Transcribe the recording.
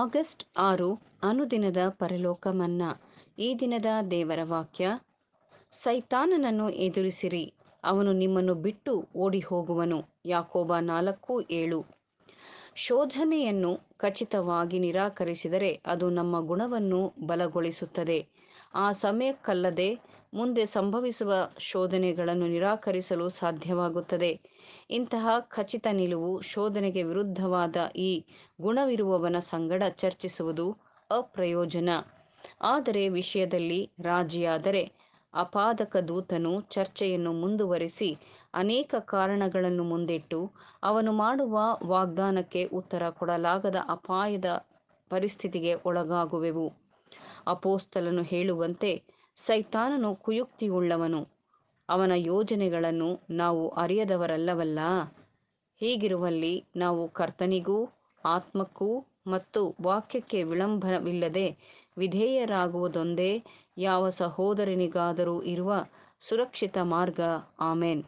August ಆರು ಅನುದಿನದ ಪರಲೋಕ ಮನ್ನಾ ಈ ದಿನದ ದೇವರ ವಾಕ್ಯ ಸೈತಾನನನ್ನು ಎದುರಿಸಿರಿ ಅವನು ನಿಮ್ಮನ್ನು ಬಿಟ್ಟು ಓಡಿ ಹೋಗುವನು ಯಾಕೋಬ ನಾಲ್ಕು ಏಳು ಶೋಧನೆಯನ್ನು ಖಚಿತವಾಗಿ ನಿರಾಕರಿಸಿದರೆ ಅದು ನಮ್ಮ ಗುಣವನ್ನು ಬಲಗೊಳಿಸುತ್ತದೆ ಆ ಸಮಯಕ್ಕಲ್ಲದೆ ಮುಂದೆ ಸಂಭವಿಸುವ ಶೋಧನೆಗಳನ್ನು ನಿರಾಕರಿಸಲು ಸಾಧ್ಯವಾಗುತ್ತದೆ ಇಂತಹ ಖಚಿತ ನಿಲುವು ಶೋಧನೆಗೆ ವಿರುದ್ಧವಾದ ಈ ಗುಣವಿರುವವನ ಸಂಗಡ ಚರ್ಚಿಸುವುದು ಅಪ್ರಯೋಜನ ಆದರೆ ವಿಷಯದಲ್ಲಿ ರಾಜಿಯಾದರೆ ಅಪಾದಕ ದೂತನು ಚರ್ಚೆಯನ್ನು ಮುಂದುವರಿಸಿ ಅನೇಕ ಕಾರಣಗಳನ್ನು ಮುಂದಿಟ್ಟು ಅವನು ಮಾಡುವ ವಾಗ್ದಾನಕ್ಕೆ ಉತ್ತರ ಕೊಡಲಾಗದ ಅಪಾಯದ ಪರಿಸ್ಥಿತಿಗೆ ಒಳಗಾಗುವೆವು ಅಪೋಸ್ತಲನು ಹೇಳುವಂತೆ ಸೈತಾನನು ಕುಯುಕ್ತಿಯುಳ್ಳವನು ಅವನ ಯೋಜನೆಗಳನ್ನು ನಾವು ಅರಿಯದವರಲ್ಲವಲ್ಲ ಹೀಗಿರುವಲ್ಲಿ ನಾವು ಕರ್ತನಿಗೂ ಆತ್ಮಕ್ಕೂ ಮತ್ತು ವಾಕ್ಯಕ್ಕೆ ವಿಳಂಬವಿಲ್ಲದೆ ವಿಧೇಯರಾಗುವುದೊಂದೇ ಯಾವ ಸಹೋದರನಿಗಾದರೂ ಇರುವ ಸುರಕ್ಷಿತ ಮಾರ್ಗ ಆಮೇನ್